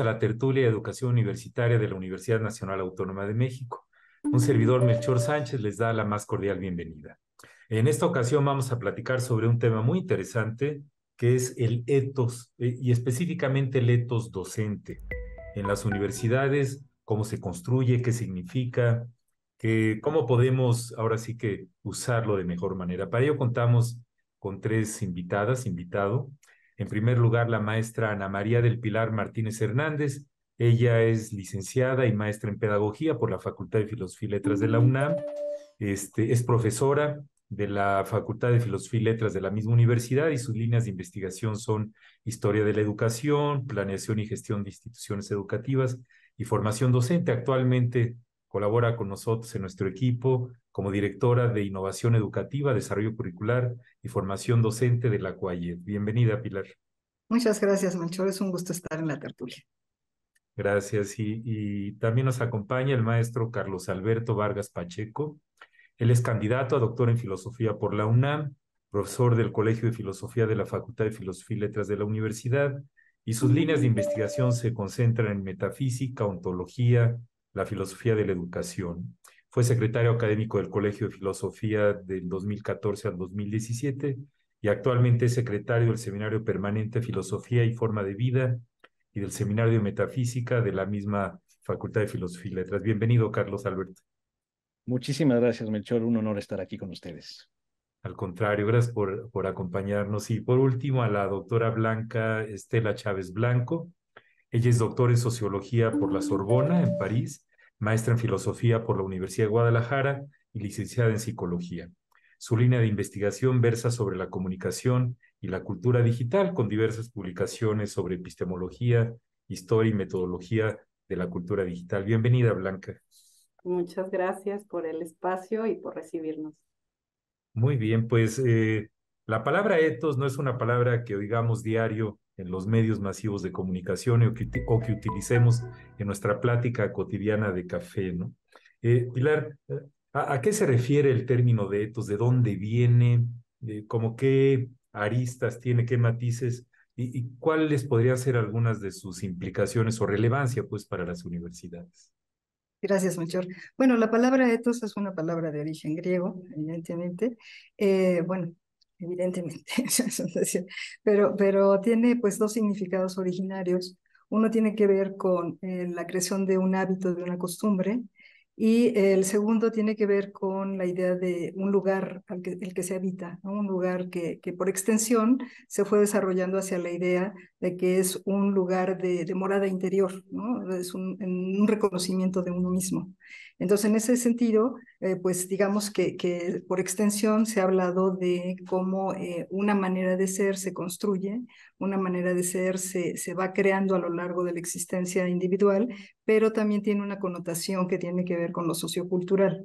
a la tertulia de educación universitaria de la Universidad Nacional Autónoma de México. Un servidor Melchor Sánchez les da la más cordial bienvenida. En esta ocasión vamos a platicar sobre un tema muy interesante que es el etos eh, y específicamente el ethos docente en las universidades, cómo se construye, qué significa, que, cómo podemos ahora sí que usarlo de mejor manera. Para ello contamos con tres invitadas, invitado, en primer lugar, la maestra Ana María del Pilar Martínez Hernández. Ella es licenciada y maestra en pedagogía por la Facultad de Filosofía y Letras de la UNAM. Este, es profesora de la Facultad de Filosofía y Letras de la misma universidad y sus líneas de investigación son historia de la educación, planeación y gestión de instituciones educativas y formación docente. Actualmente colabora con nosotros en nuestro equipo como directora de innovación educativa, desarrollo curricular y formación docente de la CUAYED. Bienvenida, Pilar. Muchas gracias, Manchor. Es un gusto estar en la tertulia. Gracias. Y, y, también nos acompaña el maestro Carlos Alberto Vargas Pacheco. Él es candidato a doctor en filosofía por la UNAM, profesor del Colegio de Filosofía de la Facultad de Filosofía y Letras de la Universidad, y sus líneas de investigación se concentran en metafísica, ontología, la filosofía de la educación. Fue secretario académico del Colegio de Filosofía del 2014 al 2017 y actualmente es secretario del Seminario Permanente Filosofía y Forma de Vida y del Seminario de Metafísica de la misma Facultad de Filosofía y Letras. Bienvenido, Carlos Alberto. Muchísimas gracias, Melchor. Un honor estar aquí con ustedes. Al contrario, gracias por, por acompañarnos. Y por último, a la doctora Blanca Estela Chávez Blanco. Ella es doctora en sociología por la Sorbona en París maestra en filosofía por la Universidad de Guadalajara y licenciada en psicología. Su línea de investigación versa sobre la comunicación y la cultura digital con diversas publicaciones sobre epistemología, historia y metodología de la cultura digital. Bienvenida, Blanca. Muchas gracias por el espacio y por recibirnos. Muy bien, pues eh, la palabra etos no es una palabra que oigamos diario en los medios masivos de comunicación o que, o que utilicemos en nuestra plática cotidiana de café. ¿no? Eh, Pilar, eh, ¿a, qué se refiere el término de etos? ¿De dónde viene? Eh, ¿Cómo qué aristas tiene? ¿Qué matices? ¿Y, cuáles podrían ser algunas de sus implicaciones o relevancia pues, para las universidades? Gracias, Melchor. Bueno, la palabra etos es una palabra de origen griego, evidentemente. bueno, evidentemente, pero, pero tiene pues dos significados originarios. Uno tiene que ver con eh, la creación de un hábito, de una costumbre, y el segundo tiene que ver con la idea de un lugar al que, el que se habita, un lugar que, por extensión se fue desarrollando hacia la idea de que es un lugar de, morada interior, es un, un, reconocimiento de uno mismo. Entonces, en ese sentido, eh, pues digamos que, por extensión se ha hablado de cómo eh, una manera de ser se construye, una manera de ser se, se va creando a lo largo de la existencia individual, pero también tiene una connotación que tiene que ver con lo sociocultural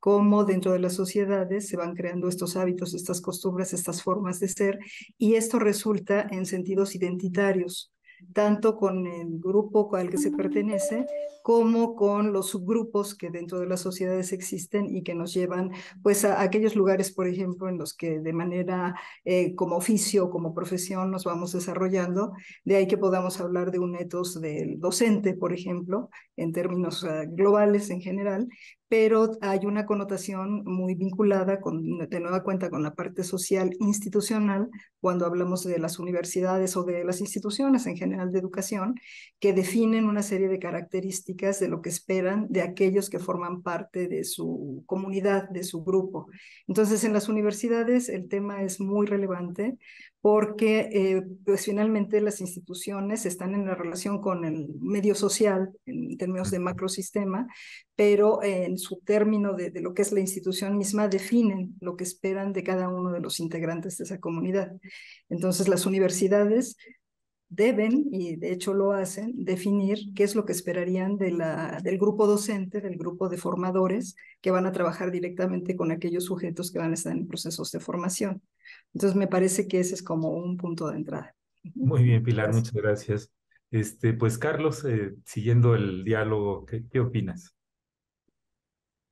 cómo dentro de las sociedades se van creando estos hábitos, estas costumbres, estas formas de ser, y esto resulta en sentidos identitarios, tanto con el grupo al que se pertenece como con los subgrupos que dentro de las sociedades existen y que nos llevan pues a aquellos lugares, por ejemplo, en los que de manera eh, como oficio, como profesión nos vamos desarrollando, de ahí que podamos hablar de un etos del docente, por ejemplo, en términos globales en general, pero hay una connotación muy vinculada con, de nueva cuenta con la parte social institucional cuando hablamos de las universidades o de las instituciones en general de educación, que definen una serie de características de lo que esperan de aquellos que forman parte de su comunidad, de su grupo. Entonces, en las universidades el tema es muy relevante porque eh, pues, finalmente las instituciones están en la relación con el medio social en términos de macrosistema, pero en su término de, lo que es la institución misma definen lo que esperan de cada uno de los integrantes de esa comunidad. Entonces las universidades deben, y de hecho lo hacen, definir qué es lo que esperarían de del grupo docente, del grupo de formadores que van a trabajar directamente con aquellos sujetos que van a estar en procesos de formación. Entonces, me parece que ese es como un punto de entrada. Muy bien, Pilar, muchas gracias. Este, pues, Carlos, eh, siguiendo el diálogo, ¿qué, opinas?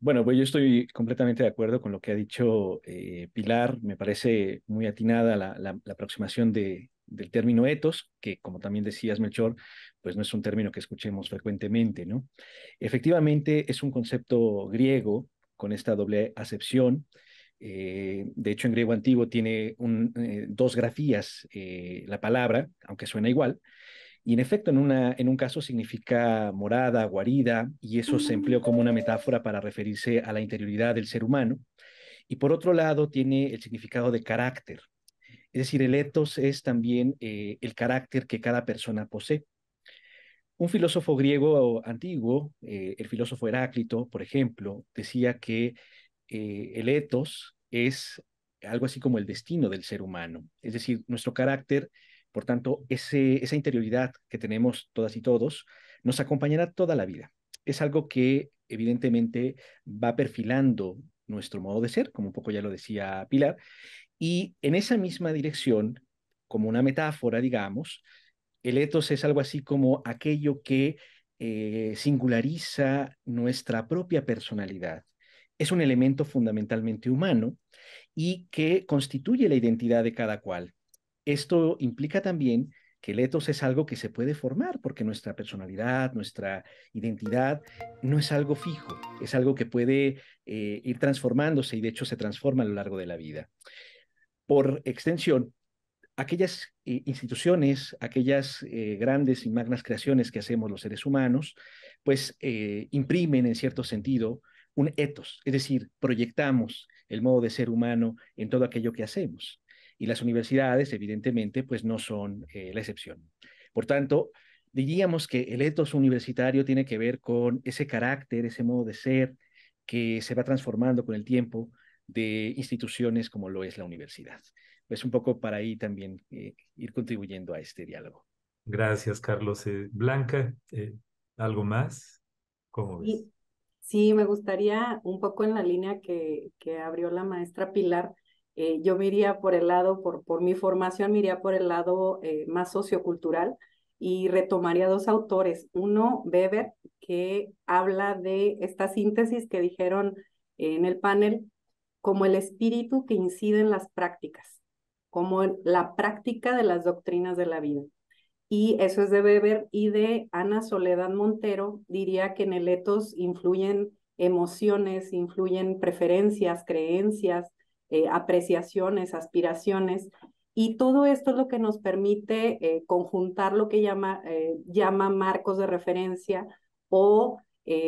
Bueno, pues yo estoy completamente de acuerdo con lo que ha dicho eh, Pilar. Me parece muy atinada la, la aproximación de, del término etos, que como también decías, Melchor, pues no es un término que escuchemos frecuentemente, ¿no? Efectivamente, es un concepto griego con esta doble acepción. Eh, de hecho, en griego antiguo tiene eh, dos grafías eh, la palabra, aunque suena igual. Y en efecto, en, una, en un caso significa morada, guarida, y eso se empleó como una metáfora para referirse a la interioridad del ser humano. Y por otro lado, tiene el significado de carácter, es decir, el ethos es también eh, el carácter que cada persona posee. Un filósofo griego antiguo, eh, el filósofo Heráclito, por ejemplo, decía que eh, el ethos es algo así como el destino del ser humano. Es decir, nuestro carácter, por tanto, esa interioridad que tenemos todas y todos, nos acompañará toda la vida. Es algo que evidentemente va perfilando nuestro modo de ser, como un poco ya lo decía Pilar, y en esa misma dirección, como una metáfora, digamos, el etos es algo así como aquello que eh, singulariza nuestra propia personalidad. Es un elemento fundamentalmente humano y que constituye la identidad de cada cual. Esto implica también que el etos es algo que se puede formar porque nuestra personalidad, nuestra identidad no es algo fijo, es algo que puede eh, ir transformándose y de hecho se transforma a lo largo de la vida por extensión, aquellas eh, instituciones, aquellas eh, grandes y magnas creaciones que hacemos los seres humanos, pues eh, imprimen en cierto sentido un ethos, es decir, proyectamos el modo de ser humano en todo aquello que hacemos. Y las universidades, evidentemente, pues no son la excepción. Por tanto, diríamos que el ethos universitario tiene que ver con ese carácter, ese modo de ser que se va transformando con el tiempo, de instituciones como lo es la universidad. Es un poco para ahí también eh, ir contribuyendo a este diálogo. Gracias, Carlos. Eh, Blanca, eh, ¿algo más? Sí, me gustaría un poco en la línea que, que abrió la maestra Pilar. yo me iría por el lado, por, por mi formación, me iría por el lado más sociocultural y retomaría dos autores. Uno, Weber, que habla de esta síntesis que dijeron en el panel como el espíritu que incide en las prácticas, como la práctica de las doctrinas de la vida. Y eso es de Weber y de Ana Soledad Montero. Diría que en el etos influyen emociones, influyen preferencias, creencias, eh, apreciaciones, aspiraciones. Y todo esto es lo que nos permite eh, conjuntar lo que llama, eh, llama marcos de referencia o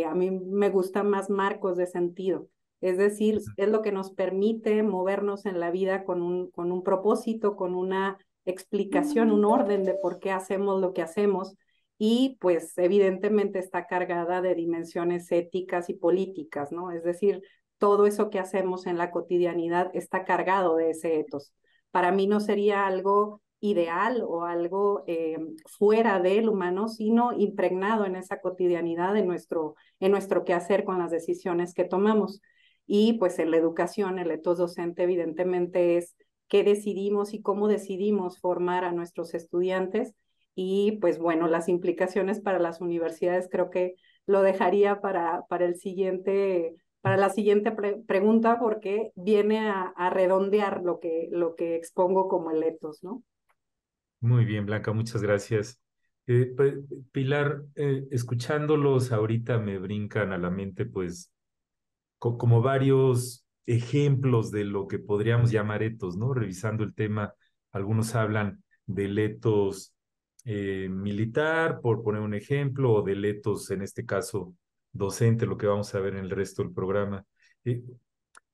a mí me gustan más marcos de sentido es decir, es lo que nos permite movernos en la vida con un, con un propósito, con una explicación, un orden de por qué hacemos lo que hacemos y pues evidentemente está cargada de dimensiones éticas y políticas, ¿no? Es decir, todo eso que hacemos en la cotidianidad está cargado de ese etos. Para mí no sería algo ideal o algo eh, fuera del humano, sino impregnado en esa cotidianidad de nuestro, en nuestro quehacer con las decisiones que tomamos. Y pues en la educación, el etos docente evidentemente es qué decidimos y cómo decidimos formar a nuestros estudiantes. Y pues bueno, las implicaciones para las universidades creo que lo dejaría para, para el siguiente para la siguiente pregunta porque viene a, redondear lo que, lo que expongo como el etos, ¿no? Muy bien, Blanca, muchas gracias. Eh, pues, Pilar, eh, escuchándolos ahorita me brincan a la mente pues como varios ejemplos de lo que podríamos llamar etos, ¿no? Revisando el tema, algunos hablan de letos eh, militar, por poner un ejemplo, o de letos, en este caso, docente, lo que vamos a ver en el resto del programa. Eh,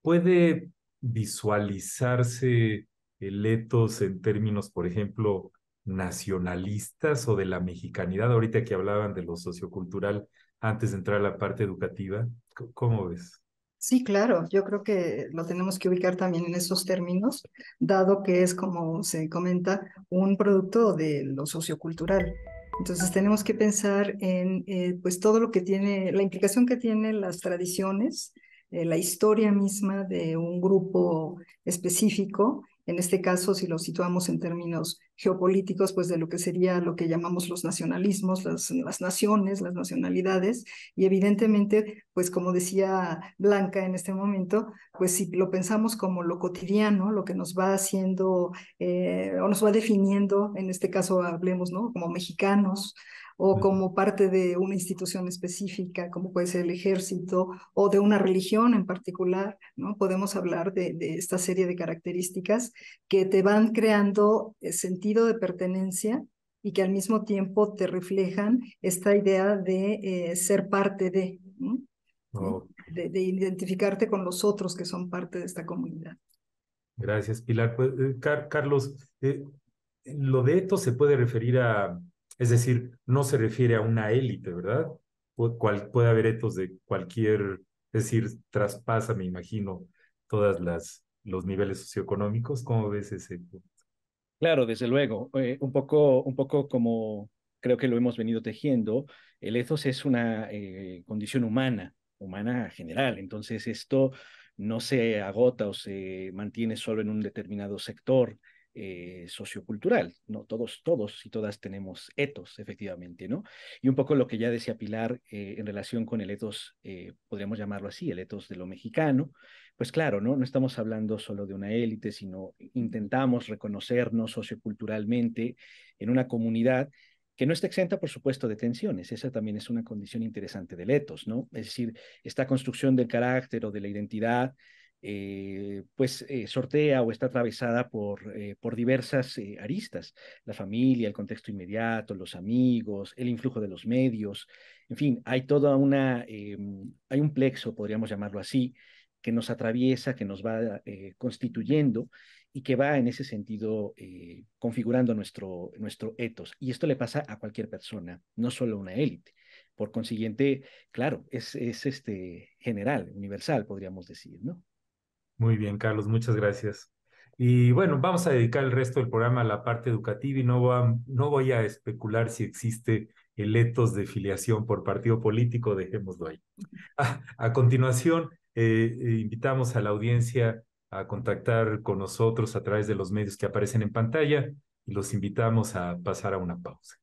¿Puede visualizarse el etos en términos, por ejemplo, nacionalistas o de la mexicanidad? Ahorita que hablaban de lo sociocultural, antes de entrar a la parte educativa, ¿cómo ves? Sí, claro, yo creo que lo tenemos que ubicar también en esos términos, dado que es, como se comenta, un producto de lo sociocultural. Entonces tenemos que pensar en eh, pues todo lo que tiene, la implicación que tienen las tradiciones, eh, la historia misma de un grupo específico, en este caso si lo situamos en términos geopolíticos, pues de lo que sería lo que llamamos los nacionalismos, las, naciones, las nacionalidades, y evidentemente, pues como decía Blanca en este momento, pues si lo pensamos como lo cotidiano, lo que nos va haciendo eh, o nos va definiendo, en este caso hablemos, ¿no? Como mexicanos, o como parte de una institución específica, como puede ser el ejército, o de una religión en particular, ¿no? Podemos hablar de, esta serie de características que te van creando sentido eh, de pertenencia y que al mismo tiempo te reflejan esta idea de eh, ser parte de, de, identificarte con los otros que son parte de esta comunidad. Gracias, Pilar. Pues, eh, Carlos, eh, lo de etos se puede referir a, es decir, no se refiere a una élite, ¿verdad? cual, puede haber etos de cualquier, es decir, traspasa, me imagino, todas las los niveles socioeconómicos. ¿Cómo ves ese Claro, desde luego. Eh, un, poco, un poco como creo que lo hemos venido tejiendo, el ethos es una eh, condición humana, humana general. Entonces esto no se agota o se mantiene solo en un determinado sector eh, sociocultural. ¿no? Todos, todos y todas tenemos ethos, efectivamente. ¿no? Y un poco lo que ya decía Pilar en relación con el ethos, podríamos llamarlo así, el ethos de lo mexicano, pues claro, ¿no? No estamos hablando solo de una élite, sino intentamos reconocernos socioculturalmente en una comunidad que no está exenta, por supuesto, de tensiones. Esa también es una condición interesante del etos, ¿no? Es decir, esta construcción del carácter o de la identidad, eh, pues eh, sortea o está atravesada por, eh, por diversas aristas, la familia, el contexto inmediato, los amigos, el influjo de los medios, en fin, hay toda una, em, hay un plexo, podríamos llamarlo así, que nos atraviesa, que nos va eh, constituyendo y que va en ese sentido eh, configurando nuestro, nuestro etos. Y esto le pasa a cualquier persona, no solo a una élite. Por consiguiente, claro, es, es este general, universal, podríamos decir, ¿no? Muy bien, Carlos, muchas gracias. Y bueno, vamos a dedicar el resto del programa a la parte educativa y no, no voy a especular si existe el ethos de filiación por partido político, dejémoslo ahí. a continuación, eh, eh, invitamos a la audiencia a contactar con nosotros a través de los medios que aparecen en pantalla y los invitamos a pasar a una pausa.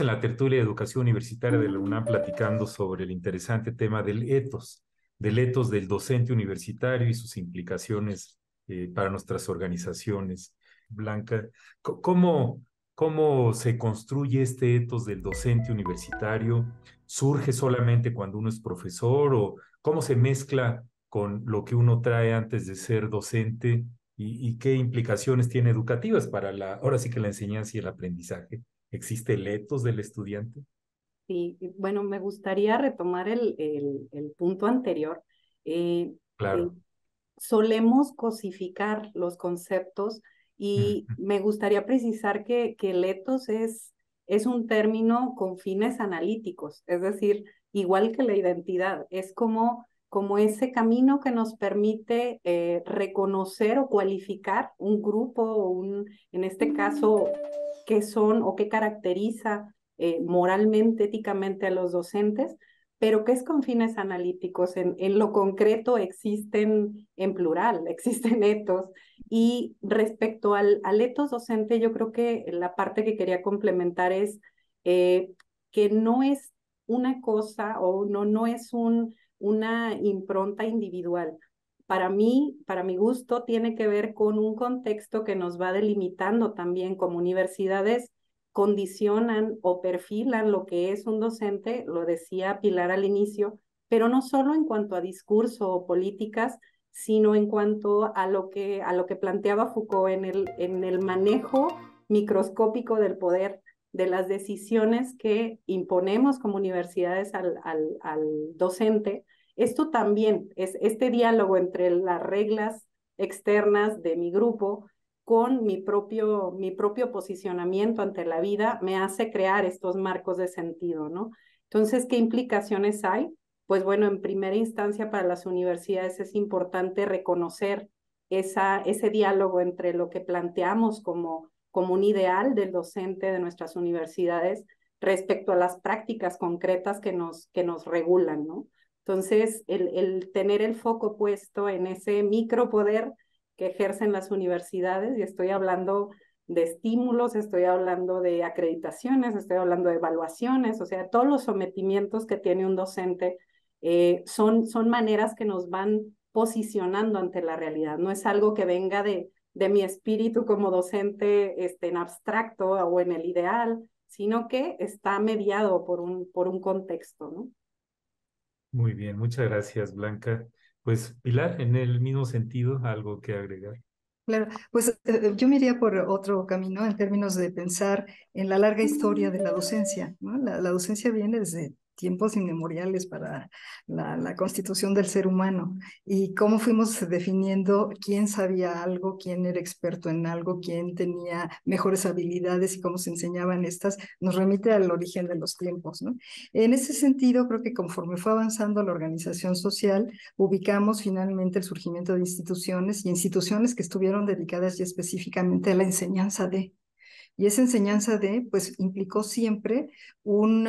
en la tertulia de educación universitaria de la UNAM platicando sobre el interesante tema del etos, del etos del docente universitario y sus implicaciones eh, para nuestras organizaciones. Blanca, ¿cómo, ¿cómo se construye este etos del docente universitario? ¿Surge solamente cuando uno es profesor o cómo se mezcla con lo que uno trae antes de ser docente y, y qué implicaciones tiene educativas para la, ahora sí que la enseñanza y el aprendizaje? ¿Existe letos del estudiante? Sí, bueno, me gustaría retomar el, el, punto anterior. Eh, eh, claro. solemos cosificar los conceptos y me gustaría precisar que, que el es, es un término con fines analíticos, es decir, igual que la identidad, es como, como ese camino que nos permite eh, reconocer o cualificar un grupo, un, en este caso, qué son o qué caracteriza eh, moralmente, éticamente a los docentes, pero que es con fines analíticos. En, lo concreto existen, en plural, existen etos. Y respecto al, etos docente, yo creo que la parte que quería complementar es eh, que no es una cosa o no, no es una impronta individual para mí, para mi gusto, tiene que ver con un contexto que nos va delimitando también como universidades condicionan o perfilan lo que es un docente, lo decía Pilar al inicio, pero no solo en cuanto a discurso o políticas, sino en cuanto a lo que, a lo que planteaba Foucault en el, en el manejo microscópico del poder, de las decisiones que imponemos como universidades al docente, esto también es este diálogo entre las reglas externas de mi grupo con mi propio, mi propio posicionamiento ante la vida me hace crear estos marcos de sentido, ¿no? Entonces, ¿qué implicaciones hay? Pues bueno, en primera instancia para las universidades es importante reconocer ese diálogo entre lo que planteamos como, como un ideal del docente de nuestras universidades respecto a las prácticas concretas que nos, que nos regulan, ¿no? Entonces, el, tener el foco puesto en ese micropoder que ejercen las universidades, y estoy hablando de estímulos, estoy hablando de acreditaciones, estoy hablando de evaluaciones, o sea, todos los sometimientos que tiene un docente eh, son, son maneras que nos van posicionando ante la realidad, no es algo que venga de, de mi espíritu como docente este, en abstracto o en el ideal, sino que está mediado por un, por un contexto, ¿no? Muy bien, muchas gracias, Blanca. Pues Pilar, en el mismo sentido, algo que agregar. Claro, pues eh, yo me iría por otro camino en términos de pensar en la larga historia de la docencia. ¿no? La, la, docencia viene desde tiempos inmemoriales para la, constitución del ser humano y cómo fuimos definiendo quién sabía algo, quién era experto en algo, quién tenía mejores habilidades y cómo se enseñaban estas, nos remite al origen de los tiempos. ¿no? En ese sentido, creo que conforme fue avanzando la organización social, ubicamos finalmente el surgimiento de instituciones y instituciones que estuvieron dedicadas ya específicamente a la enseñanza de, y esa enseñanza de, pues, implicó siempre un,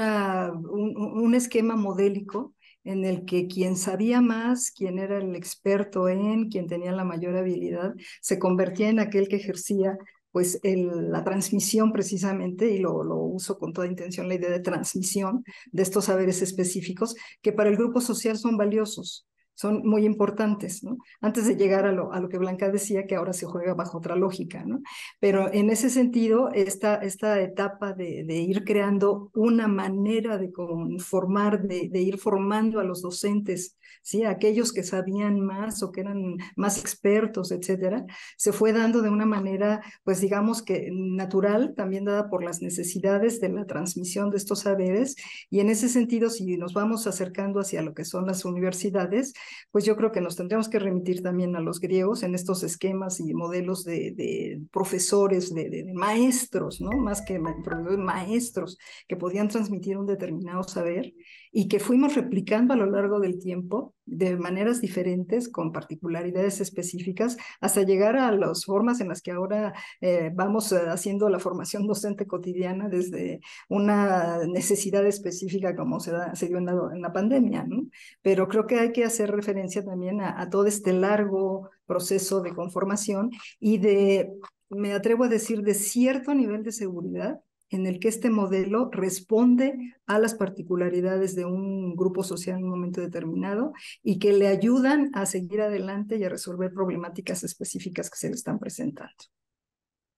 esquema modélico en el que quien sabía más, quien era el experto en, quien tenía la mayor habilidad, se convertía en aquel que ejercía pues la transmisión precisamente, y lo, lo, uso con toda intención, la idea de transmisión de estos saberes específicos que para el grupo social son valiosos, son muy importantes, ¿no? Antes de llegar a lo, que Blanca decía, que ahora se juega bajo otra lógica, ¿no? Pero en ese sentido, esta, etapa de, ir creando una manera de conformar, de, de, ir formando a los docentes, ¿sí? Aquellos que sabían más o que eran más expertos, etcétera, se fue dando de una manera, pues digamos que natural, también dada por las necesidades de la transmisión de estos saberes. Y en ese sentido, si nos vamos acercando hacia lo que son las universidades, pues yo creo que nos tendríamos que remitir también a los griegos en estos esquemas y modelos de, profesores, de, de, maestros, ¿no? Más que maestros que podían transmitir un determinado saber y que fuimos replicando a lo largo del tiempo de maneras diferentes, con particularidades específicas, hasta llegar a las formas en las que ahora eh, vamos eh, haciendo la formación docente cotidiana desde una necesidad específica como se, dio en la, pandemia. ¿no? Pero creo que hay que hacer referencia también a todo este largo proceso de conformación y de, me atrevo a decir, de cierto nivel de seguridad en el que este modelo responde a las particularidades de un grupo social en un momento determinado y que le ayudan a seguir adelante y a resolver problemáticas específicas que se le están presentando.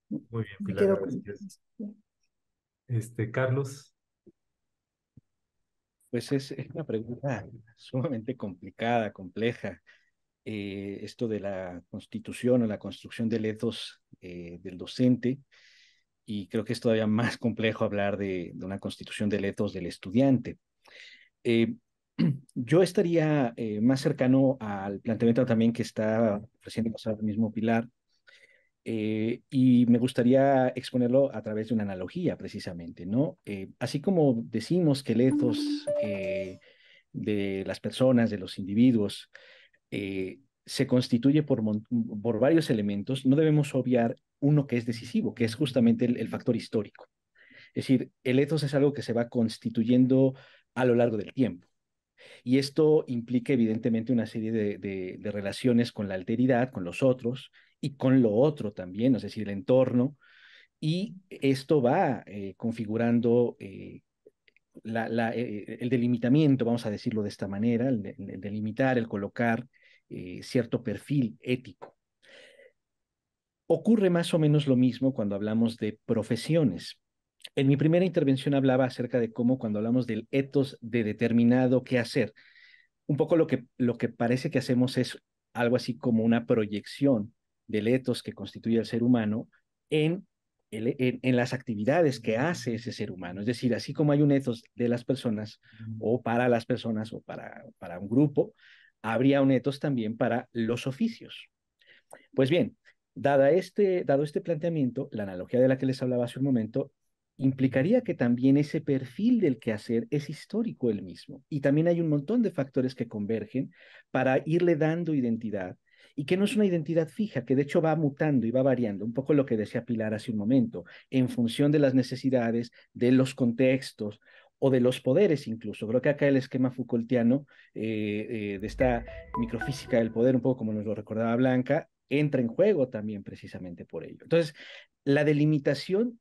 Muy bien, Gracias. Este, Carlos. Pues es, una pregunta sumamente complicada, compleja. Eh, esto de la constitución o la construcción de letos eh, del docente, y creo que es todavía más complejo hablar de, una constitución de letos del estudiante. Eh, yo estaría eh, más cercano al planteamiento también que está recién pasado el mismo Pilar, eh, y me gustaría exponerlo a través de una analogía, precisamente, ¿no? así como decimos que el de las personas, de los individuos, se constituye por, por, varios elementos, no debemos obviar uno que es decisivo, que es justamente el, factor histórico. Es decir, el ethos es algo que se va constituyendo a lo largo del tiempo. Y esto implica evidentemente una serie de, relaciones con la alteridad, con los otros y con lo otro también, es decir, el entorno. Y esto va eh, configurando eh, eh, el delimitamiento, vamos a decirlo de esta manera, el delimitar, el colocar cierto perfil ético Ocurre más o menos lo mismo cuando hablamos de profesiones. En mi primera intervención hablaba acerca de cómo cuando hablamos del etos de determinado qué hacer, un poco lo que, lo que parece que hacemos es algo así como una proyección del etos que constituye el ser humano en, en, las actividades que hace ese ser humano. Es decir, así como hay un etos de las personas o para las personas o para, para un grupo, habría un etos también para los oficios. Pues bien, este, dado este planteamiento, la analogía de la que les hablaba hace un momento implicaría que también ese perfil del quehacer es histórico el mismo. Y también hay un montón de factores que convergen para irle dando identidad y que no es una identidad fija, que de hecho va mutando y va variando, un poco lo que decía Pilar hace un momento, en función de las necesidades, de los contextos o de los poderes incluso. Creo que acá el esquema Foucaultiano eh, eh, de esta microfísica del poder, un poco como nos lo recordaba Blanca, entra en juego también precisamente por ello. Entonces, la delimitación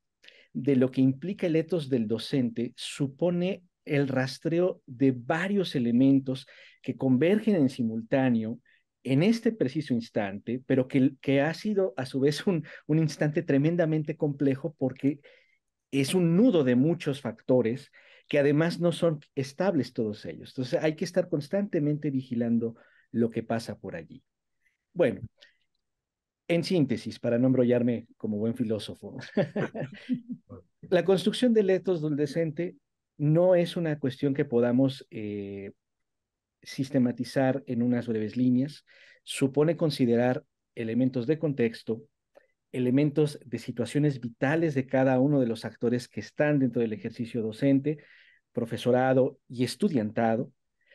de lo que implica el etos del docente supone el rastreo de varios elementos que convergen en simultáneo en este preciso instante, pero que, ha sido a su vez un instante tremendamente complejo porque es un nudo de muchos factores que además no son estables todos ellos. Entonces hay que estar constantemente vigilando lo que pasa por allí. Bueno, en síntesis, para no embrollarme como buen filósofo, la construcción del etos del decente no es una cuestión que podamos eh, sistematizar en unas breves líneas. Supone considerar elementos de contexto, elementos de situaciones vitales de cada uno de los actores que están dentro del ejercicio docente, profesorado y estudiantado.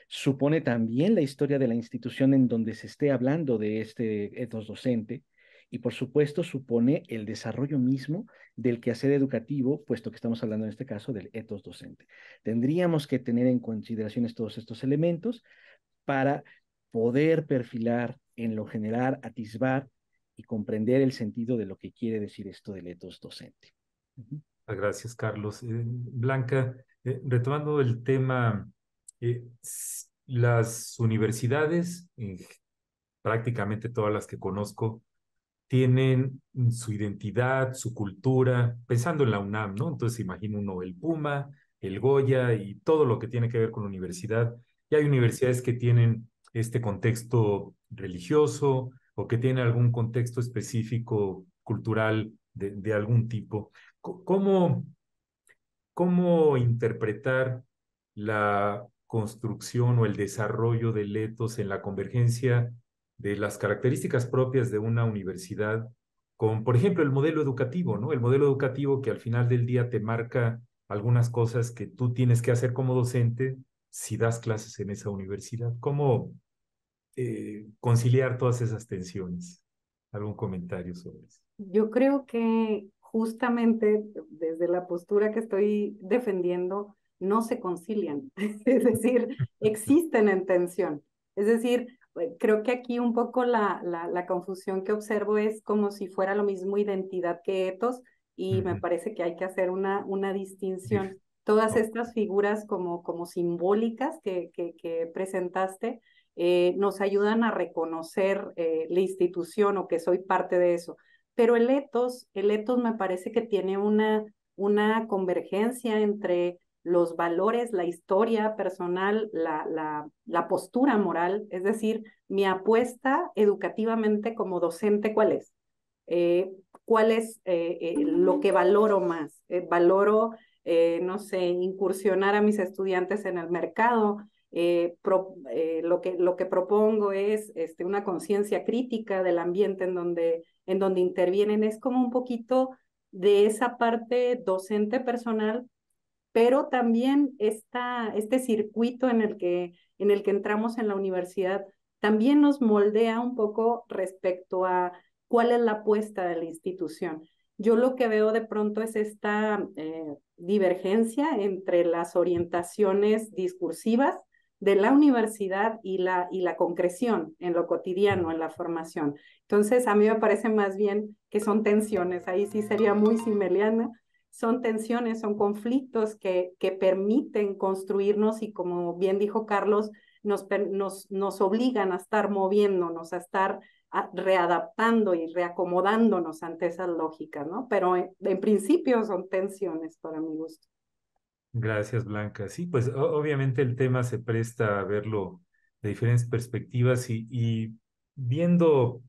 Supone también la historia de la institución en donde se esté hablando de este etos docente, y por supuesto supone el desarrollo mismo del quehacer educativo, puesto que estamos hablando en este caso del etos docente. Tendríamos que tener en consideración todos estos elementos para poder perfilar, en lo general, atisbar y comprender el sentido de lo que quiere decir esto del etos docente. Ah, gracias, Carlos. Eh, Blanca, eh, retomando el tema, eh, las universidades, prácticamente todas las que conozco, tienen su identidad, su cultura, pensando en la UNAM, ¿no? Entonces imagino uno el Puma, el Goya y todo lo que tiene que ver con la universidad. Y hay universidades que tienen este contexto religioso o que tienen algún contexto específico cultural de, algún tipo. ¿Cómo, ¿Cómo interpretar la construcción o el desarrollo de Letos en la convergencia de las características propias de una universidad con, por ejemplo, el modelo educativo, ¿no? El modelo educativo que al final del día te marca algunas cosas que tú tienes que hacer como docente si das clases en esa universidad. ¿Cómo eh, conciliar todas esas tensiones? ¿Algún comentario sobre eso? Yo creo que justamente desde la postura que estoy defendiendo, no se concilian, es decir, existen en tensión. Es decir, eh, creo que aquí un poco la, la, confusión que observo es como si fuera lo mismo identidad que etos y me parece que hay que hacer una, una distinción. Todas estas figuras como, como simbólicas que, que, presentaste eh, nos ayudan a reconocer eh, la institución o que soy parte de eso. Pero el etos, el me parece que tiene una, una convergencia entre los valores, la historia personal, la, la, postura moral, es decir, mi apuesta educativamente como docente, ¿cuál es? Eh, ¿Cuál es eh, eh, lo que valoro más? valoro, no sé, incursionar a mis estudiantes en el mercado. lo, que, lo que propongo es este, una conciencia crítica del ambiente en donde, en donde intervienen. Es como un poquito de esa parte docente personal pero también este circuito en el, que, en el que entramos en la universidad también nos moldea un poco respecto a cuál es la apuesta de la institución. Yo lo que veo de pronto es esta eh, divergencia entre las orientaciones discursivas de la universidad y la, y la concreción en lo cotidiano, en la formación. Entonces, a mí me parece más bien que son tensiones, ahí sí sería muy simeliana, son tensiones, son conflictos que, que permiten construirnos y como bien dijo Carlos, nos, nos, nos obligan a estar moviéndonos, a estar readaptando y reacomodándonos ante esas lógicas, ¿no? Pero en, principio son tensiones para mi gusto. Gracias, Blanca. Sí, pues obviamente el tema se presta a verlo de diferentes perspectivas y, y viendo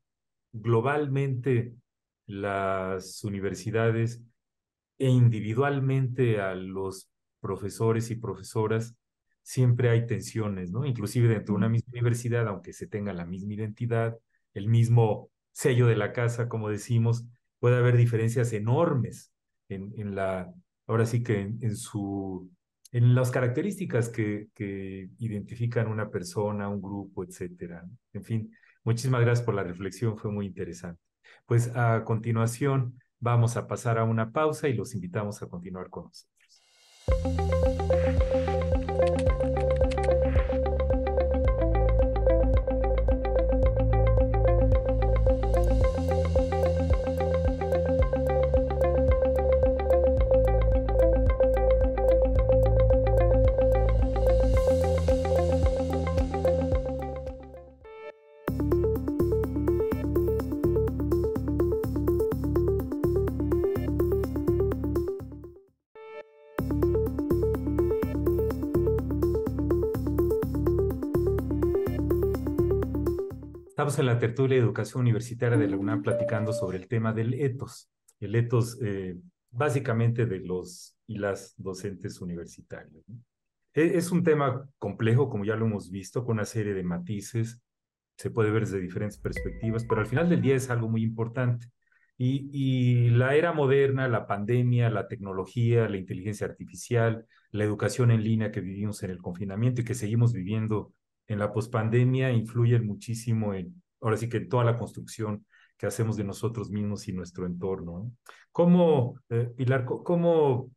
globalmente las universidades, e individualmente a los profesores y profesoras, siempre hay tensiones, ¿no? Inclusive dentro de una misma universidad, aunque se tenga la misma identidad, el mismo sello de la casa, como decimos, puede haber diferencias enormes en, en la, ahora sí que en, su, en las características que, que identifican una persona, un grupo, etcétera. En fin, muchísimas gracias por la reflexión, fue muy interesante. Pues a continuación Vamos a pasar a una pausa y los invitamos a continuar con nosotros. en la tertulia de educación universitaria de la UNAM platicando sobre el tema del etos, el etos eh, básicamente de los y las docentes universitarios. E, es un tema complejo, como ya lo hemos visto, con una serie de matices, se puede ver desde diferentes perspectivas, pero al final del día es algo muy importante. Y, y, la era moderna, la pandemia, la tecnología, la inteligencia artificial, la educación en línea que vivimos en el confinamiento y que seguimos viviendo en la pospandemia influyen muchísimo en, ahora sí que en toda la construcción que hacemos de nosotros mismos y nuestro entorno. ¿Cómo, eh, Pilar, cómo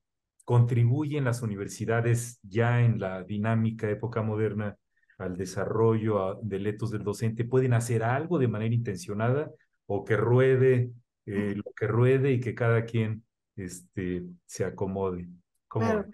contribuyen las universidades ya en la dinámica época moderna al desarrollo de letos del docente? ¿Pueden hacer algo de manera intencionada o que ruede eh, lo que ruede y que cada quien este, se acomode? Claro.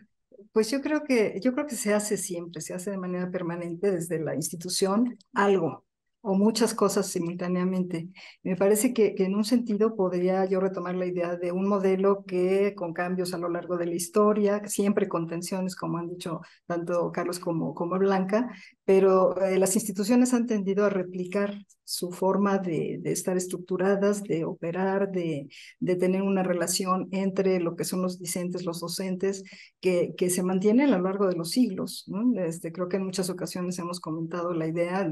Pues yo creo que, yo creo que se hace siempre, se hace de manera permanente desde la institución algo o muchas cosas simultáneamente. Me parece que, en un sentido podría yo retomar la idea de un modelo que con cambios a lo largo de la historia, siempre con tensiones, como han dicho tanto Carlos como, como Blanca, pero eh, las instituciones han tendido a replicar su forma de, estar estructuradas, de operar, de, tener una relación entre lo que son los discentes, los docentes, que, se mantiene a lo largo de los siglos. Este, creo que en muchas ocasiones hemos comentado la idea,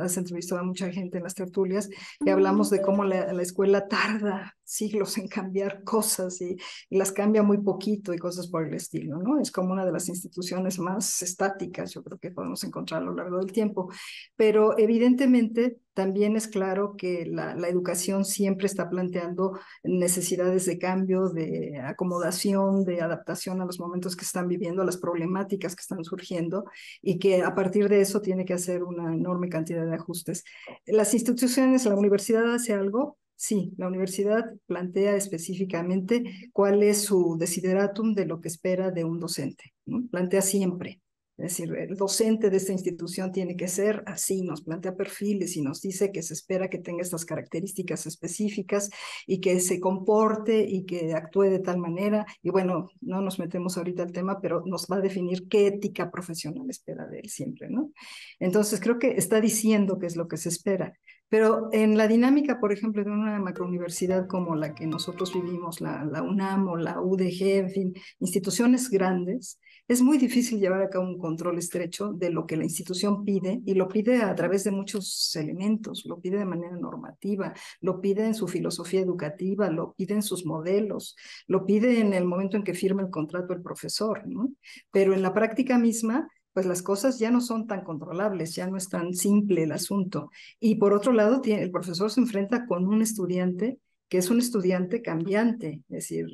has entrevistado a mucha gente en las tertulias, y hablamos de cómo la, escuela tarda siglos en cambiar cosas y, las cambia muy poquito y cosas por el estilo, ¿no? Es como una de las instituciones más estáticas, yo creo que podemos encontrar a lo largo del tiempo, pero evidentemente también es claro que la, educación siempre está planteando necesidades de cambio, de acomodación, de adaptación a los momentos que están viviendo, a las problemáticas que están surgiendo y que a partir de eso tiene que hacer una enorme cantidad de ajustes. Las instituciones, la universidad hace algo, Sí, la universidad plantea específicamente cuál es su desideratum de lo que espera de un docente. Plantea siempre. Es decir, el docente de esta institución tiene que ser así, nos plantea perfiles y nos dice que se espera que tenga estas características específicas y que se comporte y que actúe de tal manera. Y bueno, no nos metemos ahorita al tema, pero nos va a definir qué ética profesional espera de él siempre, ¿no? Entonces, creo que está diciendo qué es lo que se espera. Pero en la dinámica, por ejemplo, de una macrouniversidad como la que nosotros vivimos, la, la UNAM o la UDG, en fin, instituciones grandes, es muy difícil llevar a cabo un control estrecho de lo que la institución pide y lo pide a través de muchos elementos, lo pide de manera normativa, lo pide en su filosofía educativa, lo pide en sus modelos, lo pide en el momento en que firma el contrato el profesor, ¿no? Pero en la práctica misma, pues las cosas ya no son tan controlables, ya no es tan simple el asunto. Y por otro lado, el profesor se enfrenta con un estudiante que es un estudiante cambiante, es decir,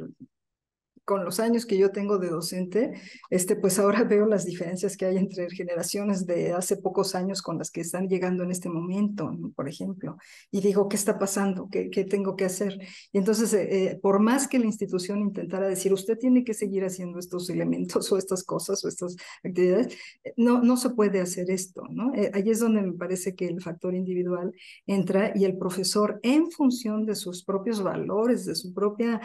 con los años que yo tengo de docente, este, pues ahora veo las diferencias que hay entre generaciones de hace pocos años con las que están llegando en este momento, por ejemplo, y digo, ¿qué está pasando? ¿Qué, qué tengo que hacer? Y entonces, eh, eh, por más que la institución intentara decir, usted tiene que seguir haciendo estos elementos o estas cosas o estas actividades, eh, no, no se puede hacer esto, ¿no? ahí es donde me parece que el factor individual entra y el profesor, en función de sus propios valores, de su propia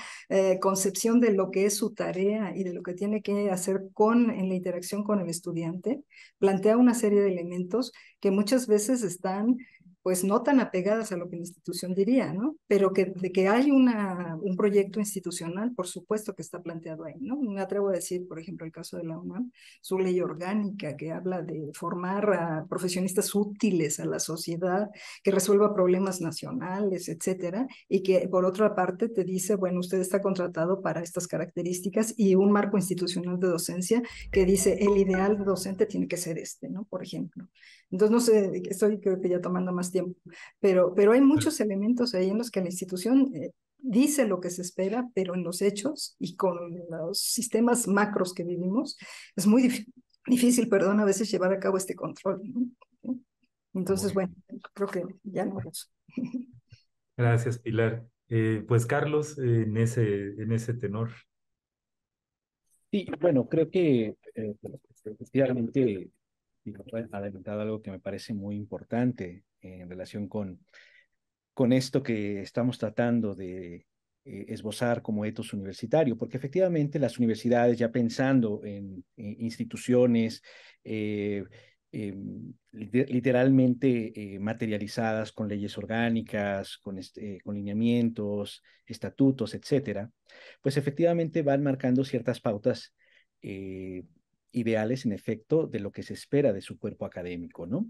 concepción de lo que es su tarea y de lo que tiene que hacer con, en la interacción con el estudiante, plantea una serie de elementos que muchas veces están pues no tan apegadas a lo que la institución diría, ¿no? Pero que, de que hay una, un proyecto institucional, por supuesto que está planteado ahí, ¿no? Me atrevo a decir, por ejemplo, el caso de la UNAM, su ley orgánica que habla de formar a profesionistas útiles a la sociedad, que resuelva problemas nacionales, etcétera, y que por otra parte te dice, bueno, usted está contratado para estas características y un marco institucional de docencia que dice el ideal docente tiene que ser este, ¿no? Por ejemplo. Entonces, no sé, estoy creo que ya tomando más tiempo, pero, pero hay muchos elementos ahí en los que la institución eh, dice lo que se espera, pero en los hechos y con los sistemas macros que vivimos, es muy difícil, perdón, a veces llevar a cabo este control. Entonces, bueno. creo que ya no. Gracias, Pilar. Eh, pues Carlos, eh, en, ese, en ese tenor. Sí, bueno, creo que eh, y ha adelantado algo que me parece muy importante en relación con, con esto que estamos tratando de eh, esbozar como etos universitario, porque efectivamente las universidades, ya pensando en, eh, instituciones eh, em, literalmente materializadas con leyes orgánicas, con, este, con lineamientos, estatutos, etcétera, pues efectivamente van marcando ciertas pautas ideales, en efecto, de lo que se espera de su cuerpo académico, ¿no?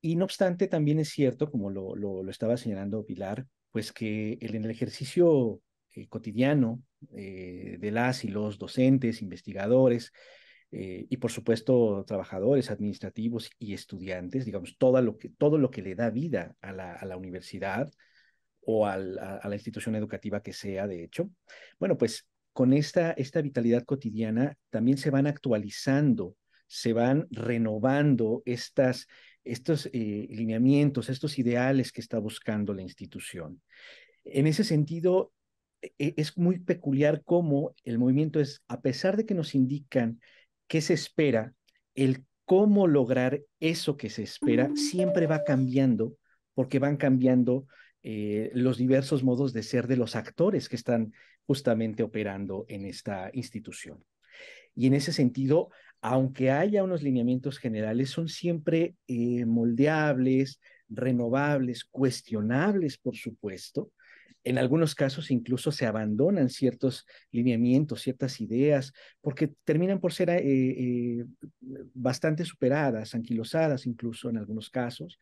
Y no obstante, también es cierto, como lo, lo, estaba señalando Pilar, pues que el, en el ejercicio eh, cotidiano eh, de las y los docentes, investigadores, eh, y por supuesto trabajadores administrativos y estudiantes, digamos, todo lo que, todo lo que le da vida a la, universidad o a, a, la institución educativa que sea, de hecho, bueno, pues con esta, esta vitalidad cotidiana también se van actualizando, se van renovando estas, estos eh, lineamientos, estos ideales que está buscando la institución. En ese sentido, e, e, es muy peculiar cómo el movimiento es, a pesar de que nos indican qué se espera, el cómo lograr eso que se espera siempre va cambiando porque van cambiando eh, los diversos modos de ser de los actores que están justamente operando en esta institución. Y en ese sentido, aunque haya unos lineamientos generales, son siempre eh, moldeables, renovables, cuestionables, por supuesto. En algunos casos incluso se abandonan ciertos lineamientos, ciertas ideas, porque terminan por ser eh, bastante superadas, anquilosadas incluso en algunos casos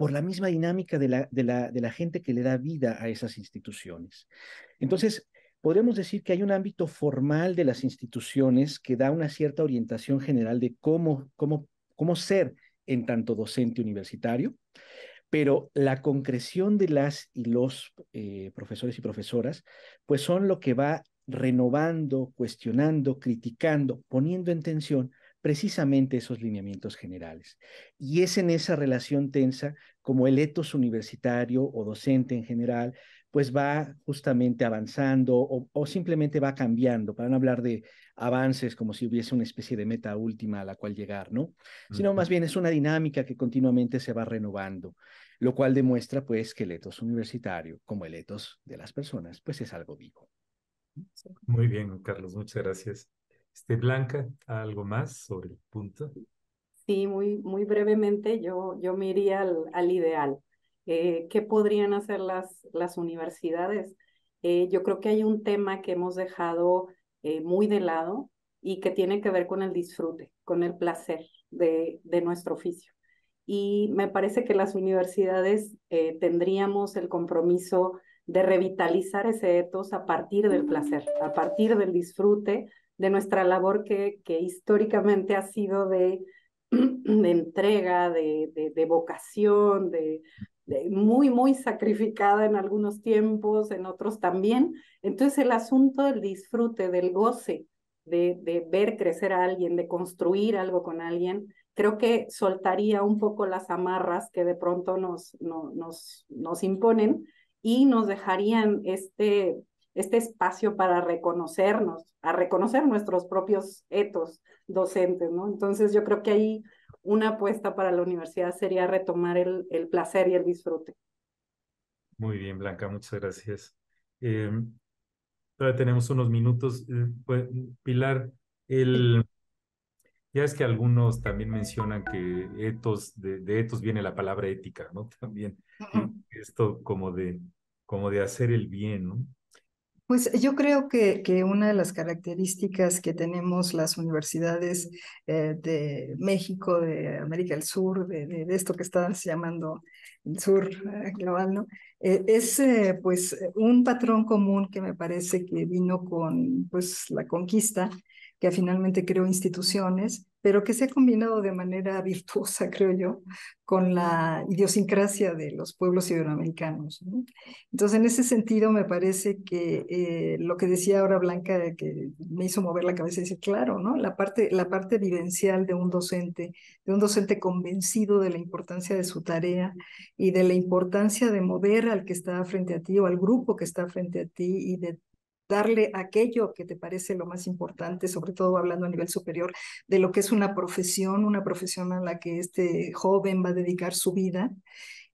por la misma dinámica de la, gente que le da vida a esas instituciones. Entonces, podríamos decir que hay un ámbito formal de las instituciones que da una cierta orientación general de cómo, ser en tanto docente universitario, pero la concreción de las y los eh, profesores y profesoras, pues son lo que va renovando, cuestionando, criticando, poniendo en tensión precisamente esos lineamientos generales. Y es en esa relación tensa como el etos universitario o docente en general, pues va justamente avanzando o, simplemente va cambiando, para no hablar de avances como si hubiese una especie de meta última a la cual llegar, ¿no? Sino más bien es una dinámica que continuamente se va renovando, lo cual demuestra pues que el etos universitario, como el etos de las personas, pues es algo vivo. Muy bien, Carlos, muchas gracias. Este, Blanca, ¿algo más sobre el punto? Sí, muy, muy brevemente yo, yo me iría al, ideal. Eh, ¿Qué podrían hacer las, las universidades? Eh, yo creo que hay un tema que hemos dejado eh, muy de lado y que tiene que ver con el disfrute, con el placer de, de nuestro oficio. Y me parece que las universidades tendríamos el compromiso de revitalizar ese etos a partir del placer, a partir del disfrute, de nuestra labor que, que históricamente ha sido de, de entrega, de, de, vocación, de, muy, muy sacrificada en algunos tiempos, en otros también. Entonces el asunto del disfrute, del goce, de, de ver crecer a alguien, de construir algo con alguien, creo que soltaría un poco las amarras que de pronto nos, nos, nos imponen y nos dejarían este este espacio para reconocernos, a reconocer nuestros propios etos docentes, ¿no? Entonces yo creo que ahí una apuesta para la universidad sería retomar el, el placer y el disfrute. Muy bien, Blanca, muchas gracias. Em, Ahora tenemos unos minutos. Eh, pues, Pilar, el... Ya es que algunos también mencionan que etos, de, de, etos viene la palabra ética, ¿no? También esto como de, como de hacer el bien, ¿no? Pues yo creo que, una de las características que tenemos las universidades eh, de México, de América del Sur, de, esto que estás llamando el sur eh, global, ¿no? Eh, es pues un patrón común que me parece que vino con pues, la conquista, que finalmente creó instituciones pero que se ha combinado de manera virtuosa, creo yo, con la idiosincrasia de los pueblos iberoamericanos. Entonces, en ese sentido, me parece que eh, lo que decía ahora Blanca, que me hizo mover la cabeza, decir claro, ¿no? La parte, la parte vivencial de un docente, de un docente convencido de la importancia de su tarea y de la importancia de mover al que está frente a ti o al grupo que está frente a ti y de darle aquello que te parece lo más importante, sobre todo hablando a nivel superior, de lo que es una profesión, una profesión a la que este joven va a dedicar su vida,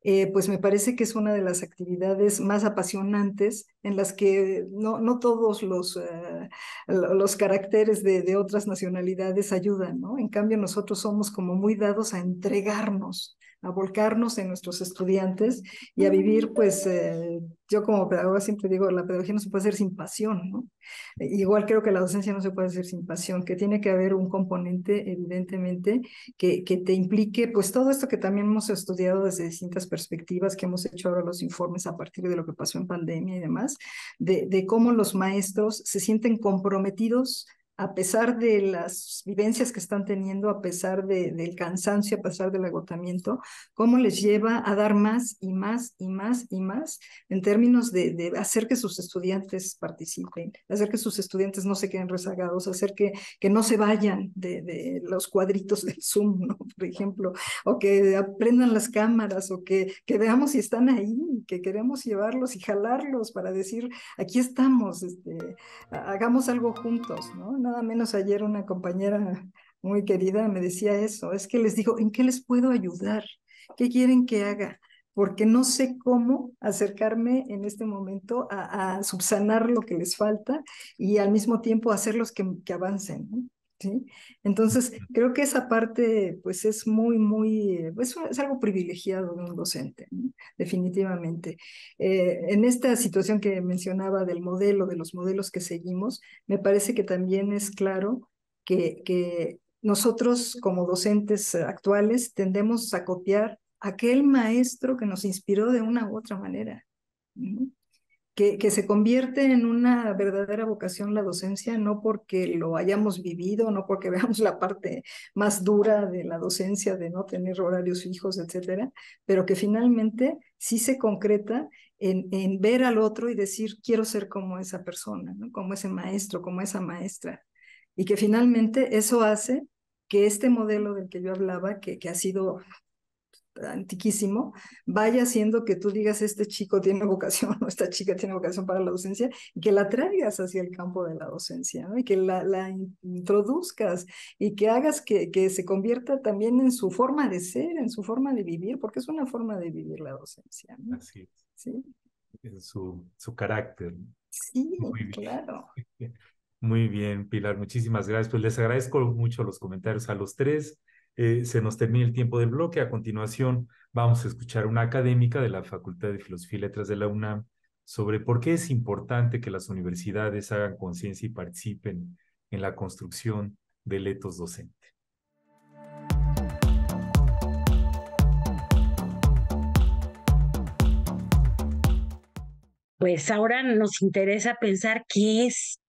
eh, pues me parece que es una de las actividades más apasionantes en las que no, todos los, eh, los caracteres de, de, otras nacionalidades ayudan, ¿no? En cambio, nosotros somos como muy dados a entregarnos a volcarnos en nuestros estudiantes y a vivir, pues, eh, yo como pedagoga siempre digo, la pedagogía no se puede hacer sin pasión, ¿no? Eh, igual creo que la docencia no se puede hacer sin pasión, que tiene que haber un componente, evidentemente, que, te implique, pues, todo esto que también hemos estudiado desde distintas perspectivas, que hemos hecho ahora los informes a partir de lo que pasó en pandemia y demás, de, de cómo los maestros se sienten comprometidos a pesar de las vivencias que están teniendo, a pesar del cansancio, a pesar del agotamiento, cómo les lleva a dar más y más y más y más en términos de, hacer que sus estudiantes participen, hacer que sus estudiantes no se queden rezagados, hacer que, que no se vayan de, los cuadritos del Zoom, por ejemplo, o que aprendan las cámaras o que, que veamos si están ahí, que queremos llevarlos y jalarlos para decir, aquí estamos, este, hagamos algo juntos, ¿no? nada menos ayer una compañera muy querida me decía eso, es que les digo, ¿en qué les puedo ayudar? ¿Qué quieren que haga? Porque no sé cómo acercarme en este momento a, subsanar lo que les falta y al mismo tiempo hacerlos que, que avancen. Entonces, creo que esa parte pues es muy, muy, eh, pues, es, algo privilegiado de un docente, definitivamente. Eh, en esta situación que mencionaba del modelo, de los modelos que seguimos, me parece que también es claro que, que nosotros como docentes actuales tendemos a copiar aquel maestro que nos inspiró de una u otra manera que, se convierte en una verdadera vocación la docencia, no porque lo hayamos vivido, no porque veamos la parte más dura de la docencia, de no tener horarios fijos, etcétera, pero que finalmente sí se concreta en, en ver al otro y decir, quiero ser como esa persona, como ese maestro, como esa maestra. Y que finalmente eso hace que este modelo del que yo hablaba, que, que ha sido antiquísimo, vaya haciendo que tú digas, este chico tiene vocación o esta chica tiene vocación para la docencia, y que la traigas hacia el campo de la docencia, y que la, introduzcas y que hagas que, que se convierta también en su forma de ser, en su forma de vivir, porque es una forma de vivir la docencia. Así es. ¿Sí? En su, su carácter. Sí, Muy claro. Muy bien, Pilar, muchísimas gracias. Pues les agradezco mucho los comentarios a los tres. Eh, se nos termina el tiempo del bloque. A continuación, vamos a escuchar una académica de la Facultad de Filosofía y Letras de la UNAM sobre por qué es importante que las universidades hagan conciencia y participen en la construcción del letos docente. Pues ahora nos interesa pensar qué es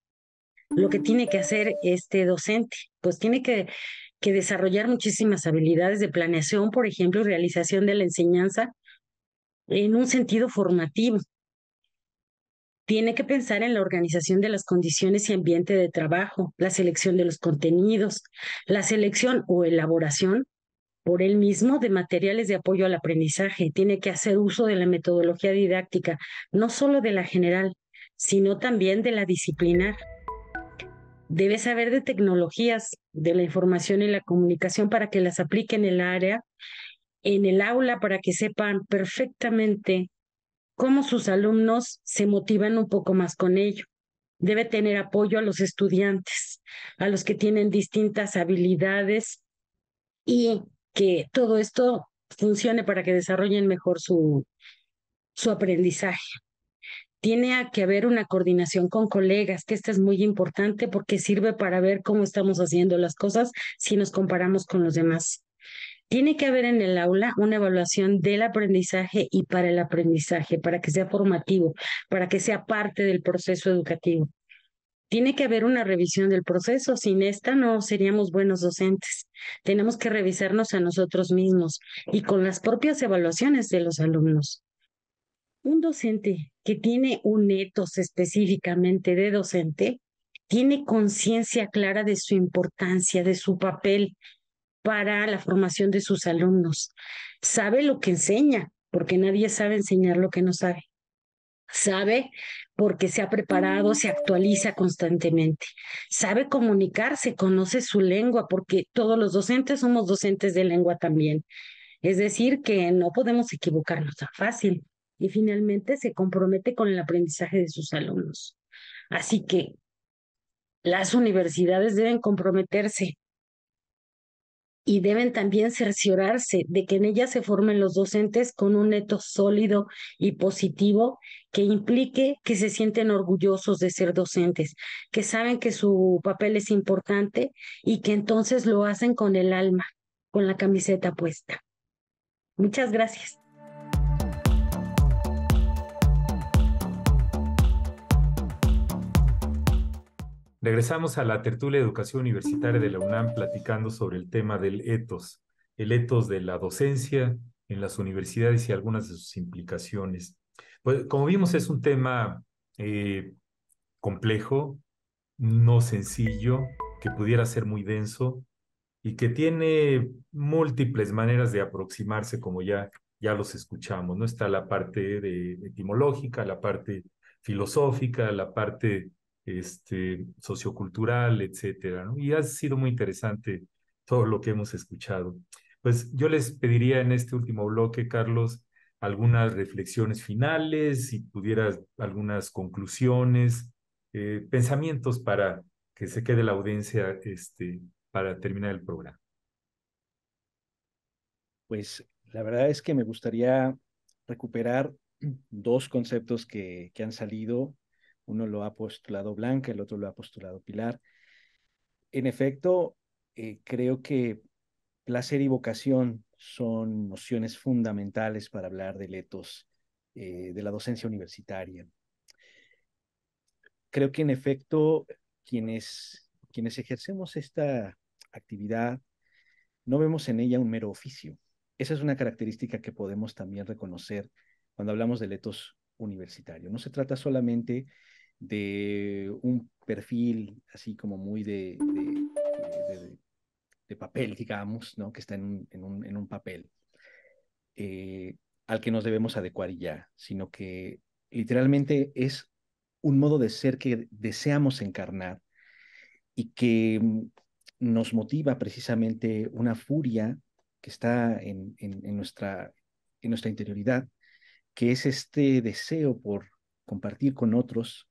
lo que tiene que hacer este docente. Pues tiene que que desarrollar muchísimas habilidades de planeación, por ejemplo, realización de la enseñanza en un sentido formativo. Tiene que pensar en la organización de las condiciones y ambiente de trabajo, la selección de los contenidos, la selección o elaboración por él mismo de materiales de apoyo al aprendizaje. Tiene que hacer uso de la metodología didáctica, no solo de la general, sino también de la disciplinar debe saber de tecnologías de la información y la comunicación para que las aplique en el área, en el aula, para que sepan perfectamente cómo sus alumnos se motivan un poco más con ello. Debe tener apoyo a los estudiantes, a los que tienen distintas habilidades y que todo esto funcione para que desarrollen mejor su, su aprendizaje tiene que haber una coordinación con colegas, que esta es muy importante porque sirve para ver cómo estamos haciendo las cosas si nos comparamos con los demás. Tiene que haber en el aula una evaluación del aprendizaje y para el aprendizaje, para que sea formativo, para que sea parte del proceso educativo. Tiene que haber una revisión del proceso, sin esta no seríamos buenos docentes. Tenemos que revisarnos a nosotros mismos y con las propias evaluaciones de los alumnos un docente que tiene un etos específicamente de docente, tiene conciencia clara de su importancia, de su papel para la formación de sus alumnos. Sabe lo que enseña, porque nadie sabe enseñar lo que no sabe. Sabe porque se ha preparado, se actualiza constantemente. Sabe comunicarse, conoce su lengua, porque todos los docentes somos docentes de lengua también. Es decir, que no podemos equivocarnos tan fácil y finalmente se compromete con el aprendizaje de sus alumnos. Así que las universidades deben comprometerse y deben también cerciorarse de que en ellas se formen los docentes con un neto sólido y positivo que implique que se sienten orgullosos de ser docentes, que saben que su papel es importante y que entonces lo hacen con el alma, con la camiseta puesta. Muchas gracias. Regresamos a la tertulia de educación universitaria de la UNAM platicando sobre el tema del etos, el etos de la docencia en las universidades y algunas de sus implicaciones. Pues, como vimos, es un tema eh, complejo, no sencillo, que pudiera ser muy denso y que tiene múltiples maneras de aproximarse, como ya, ya los escuchamos. ¿no? Está la parte de etimológica, la parte filosófica, la parte este, sociocultural, etcétera. ¿no? Y ha sido muy interesante todo lo que hemos escuchado. Pues yo les pediría en este último bloque, Carlos, algunas reflexiones finales, si pudieras algunas conclusiones, eh, pensamientos para que se quede la audiencia este, para terminar el programa. Pues la verdad es que me gustaría recuperar dos conceptos que, que han salido uno lo ha postulado Blanca, el otro lo ha postulado Pilar. En efecto, eh, creo que placer y vocación son nociones fundamentales para hablar de letos eh, de la docencia universitaria. Creo que en efecto quienes, quienes ejercemos esta actividad no vemos en ella un mero oficio. Esa es una característica que podemos también reconocer cuando hablamos de letos universitario. No se trata solamente de un perfil así como muy de, de, papel, digamos, ¿no? que está en un, papel eh, al que nos debemos adecuar ya, sino que literalmente es un modo de ser que deseamos encarnar y que mm, nos motiva precisamente una furia que está en, en, nuestra, en nuestra interioridad, que es este deseo por compartir con otros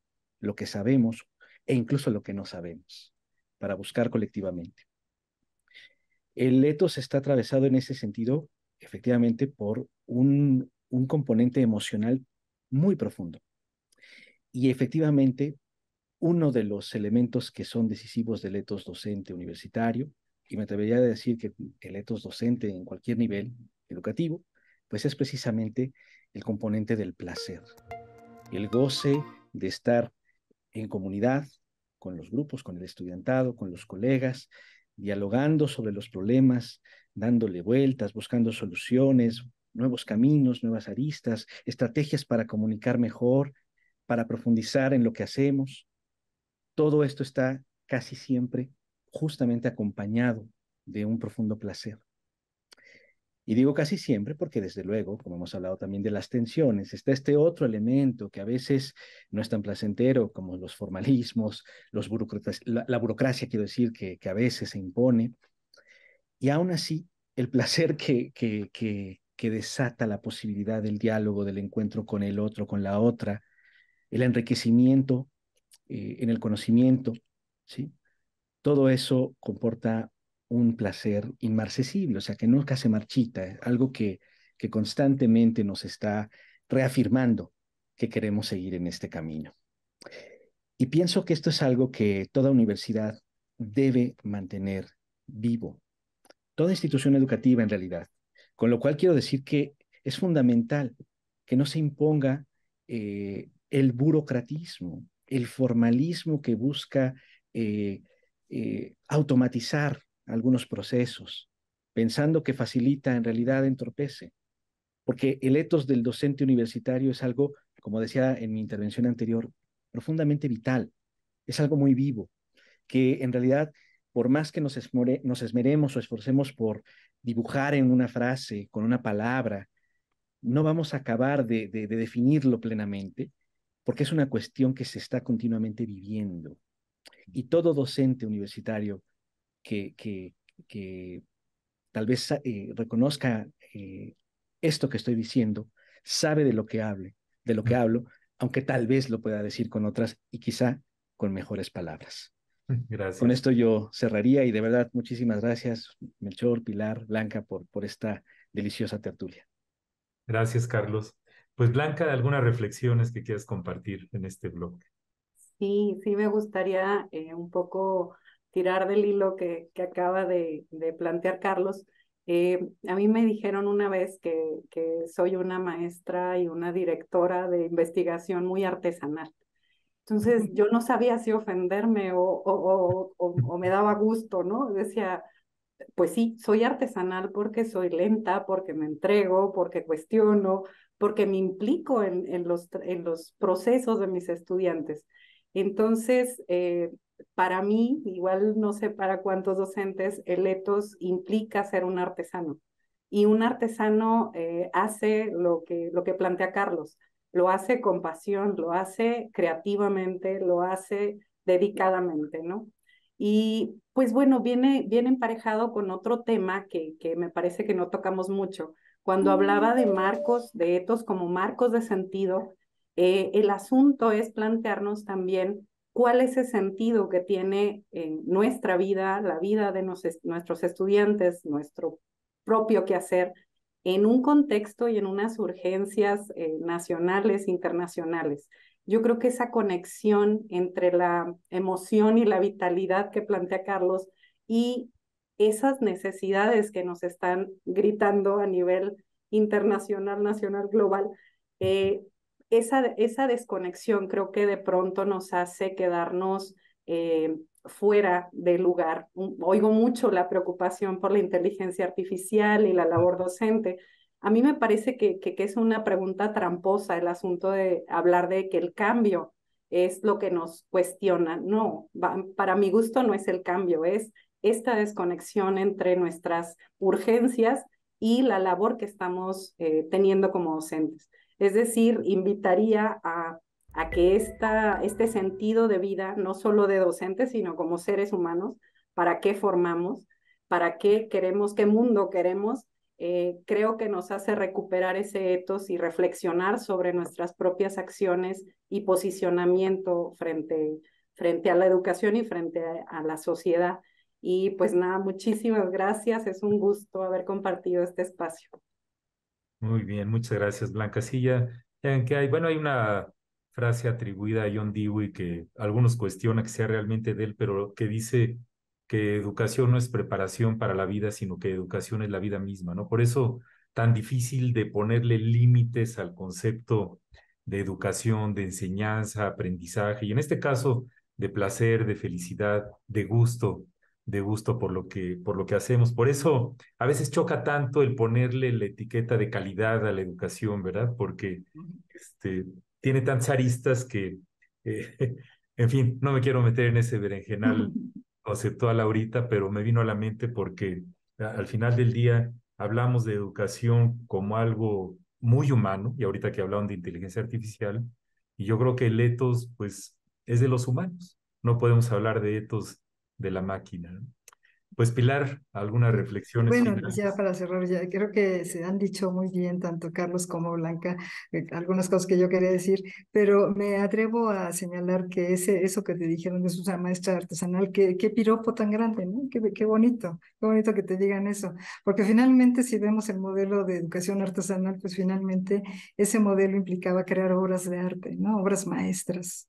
lo que sabemos e incluso lo que no sabemos, para buscar colectivamente. El ethos está atravesado en ese sentido, efectivamente, por un, componente emocional muy profundo. Y efectivamente, uno de los elementos que son decisivos del ethos docente universitario, y me atrevería a decir que el ethos docente en cualquier nivel educativo, pues es precisamente el componente del placer, el goce de estar en comunidad, con los grupos, con el estudiantado, con los colegas, dialogando sobre los problemas, dándole vueltas, buscando soluciones, nuevos caminos, nuevas aristas, estrategias para comunicar mejor, para profundizar en lo que hacemos. Todo esto está casi siempre justamente acompañado de un profundo placer. Y digo casi siempre porque, desde luego, como hemos hablado también de las tensiones, está este otro elemento que a veces no es tan placentero como los formalismos, los la, la, burocracia, quiero decir, que, que, a veces se impone. Y aún así, el placer que, que, que, desata la posibilidad del diálogo, del encuentro con el otro, con la otra, el enriquecimiento eh, en el conocimiento, ¿sí? Todo eso comporta un placer inmarcesible, o sea, que nunca se marchita, eh, algo que, que constantemente nos está reafirmando que queremos seguir en este camino. Y pienso que esto es algo que toda universidad debe mantener vivo, toda institución educativa en realidad, con lo cual quiero decir que es fundamental que no se imponga eh, el burocratismo, el formalismo que busca eh, automatizar algunos procesos, pensando que facilita, en realidad entorpece, porque el etos del docente universitario es algo, como decía en mi intervención anterior, profundamente vital, es algo muy vivo, que en realidad, por más que nos, esmeremos o esforcemos por dibujar en una frase, con una palabra, no vamos a acabar de definirlo plenamente, porque es una cuestión que se está continuamente viviendo. Y todo docente universitario que, que, tal vez eh, reconozca eh, esto que estoy diciendo, sabe de lo que hable, de lo que hablo, aunque tal vez lo pueda decir con otras y quizá con mejores palabras. Gracias. Con esto yo cerraría y de verdad muchísimas gracias, Melchor, Pilar, Blanca, por, por esta deliciosa tertulia. Gracias, Carlos. Pues Blanca, algunas reflexiones que quieras compartir en este blog. Sí, sí, me gustaría eh, un poco tirar del hilo que, acaba de, plantear Carlos, eh, a mí me dijeron una vez que, soy una maestra y una directora de investigación muy artesanal. Entonces yo no sabía si ofenderme o, me daba gusto, ¿no? Decía, pues sí, soy artesanal porque soy lenta, porque me entrego, porque cuestiono, porque me implico en, los, procesos de mis estudiantes. Entonces, eh, para mí, igual no sé para cuántos docentes, el etos implica ser un artesano. Y un artesano eh, hace lo que, lo que plantea Carlos, lo hace con pasión, lo hace creativamente, lo hace dedicadamente, ¿no? Y pues bueno, viene, viene emparejado con otro tema que, me parece que no tocamos mucho. Cuando hablaba de marcos, de etos como marcos de sentido, eh, el asunto es plantearnos también cuál es el sentido que tiene en nuestra vida, la vida de nuestros estudiantes, nuestro propio quehacer, en un contexto y en unas urgencias eh, nacionales, internacionales. Yo creo que esa conexión entre la emoción y la vitalidad que plantea Carlos y esas necesidades que nos están gritando a nivel internacional, nacional, global, eh, esa, desconexión creo que de pronto nos hace quedarnos eh, fuera del lugar. Mm, oigo mucho la preocupación por la inteligencia artificial y la labor docente. A mí me parece que, es una pregunta tramposa el asunto de hablar de que el cambio es lo que nos cuestiona. No, para mi gusto no es el cambio, es esta desconexión entre nuestras urgencias y la labor que estamos eh, teniendo como docentes. Es decir, invitaría a, que esta, este sentido de vida, no solo de docentes, sino como seres humanos, para qué formamos, para qué queremos, qué mundo queremos, eh, creo que nos hace recuperar ese etos y reflexionar sobre nuestras propias acciones y posicionamiento frente, frente a la educación y frente a la sociedad. Y pues nada, muchísimas gracias. Es un gusto haber compartido este espacio. Muy bien, muchas gracias, Blanca. Sí, ya, que hay, bueno, hay una frase atribuida a John Dewey que algunos cuestionan que sea realmente de él, pero que dice que educación no es preparación para la vida, sino que educación es la vida misma, ¿no? Por eso tan difícil de ponerle límites al concepto de educación, de enseñanza, aprendizaje, y en este caso de placer, de felicidad, de gusto, de gusto por lo que, por lo que hacemos. Por eso a veces choca tanto el ponerle la etiqueta de calidad a la educación, ¿verdad? Porque este, tiene tantas aristas que, eh, en fin, no me quiero meter en ese berenjenal conceptual ahorita, pero me vino a la mente porque al final del día hablamos de educación como algo muy humano, y ahorita que hablaban de inteligencia artificial, y yo creo que el etos, pues, es de los humanos. No podemos hablar de etos de la máquina. Pues Pilar, algunas reflexiones. Bueno, ya para cerrar, ya creo que se han dicho muy bien tanto Carlos como Blanca eh, algunas cosas que yo quería decir, pero me atrevo a señalar que ese, eso que te dijeron de una maestra artesanal, qué, qué piropo tan grande, ¿no? Qué, qué bonito, qué bonito que te digan eso, porque finalmente si vemos el modelo de educación artesanal, pues finalmente ese modelo implicaba crear obras de arte, ¿no? Obras maestras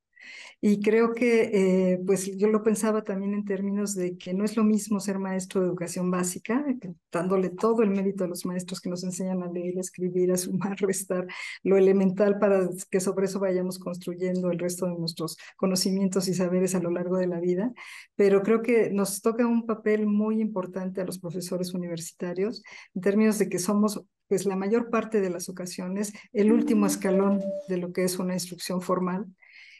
y creo que, eh, pues yo lo pensaba también en términos de que no es lo mismo ser maestro de educación básica, eh, dándole todo el mérito a los maestros que nos enseñan a leer, a escribir, a sumar, restar, lo elemental para que sobre eso vayamos construyendo el resto de nuestros conocimientos y saberes a lo largo de la vida. Pero creo que nos toca un papel muy importante a los profesores universitarios en términos de que somos pues la mayor parte de las ocasiones, el último escalón de lo que es una instrucción formal,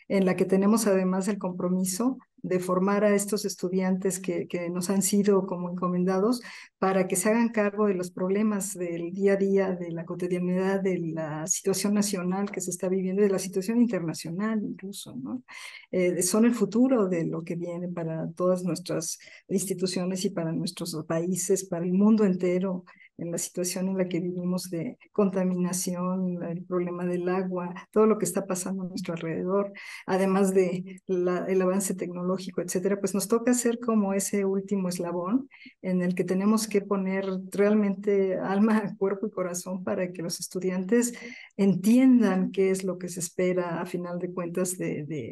en la que tenemos además el compromiso de formar a estos estudiantes que, que, nos han sido como encomendados para que se hagan cargo de los problemas del día a día, de la cotidianidad, de la situación nacional que se está viviendo, de la situación internacional incluso, ¿no? Eh, son el futuro de lo que viene para todas nuestras instituciones y para nuestros países, para el mundo entero en la situación en la que vivimos de contaminación, el problema del agua, todo lo que está pasando a nuestro alrededor, además de el avance tecnológico, etcétera, pues nos toca ser como ese último eslabón en el que tenemos que poner realmente alma, cuerpo y corazón para que los estudiantes entiendan qué es lo que se espera a final de cuentas de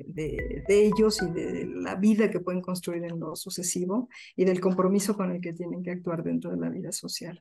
ellos y de la vida que pueden construir en lo sucesivo y del compromiso con el que tienen que actuar dentro de la vida social.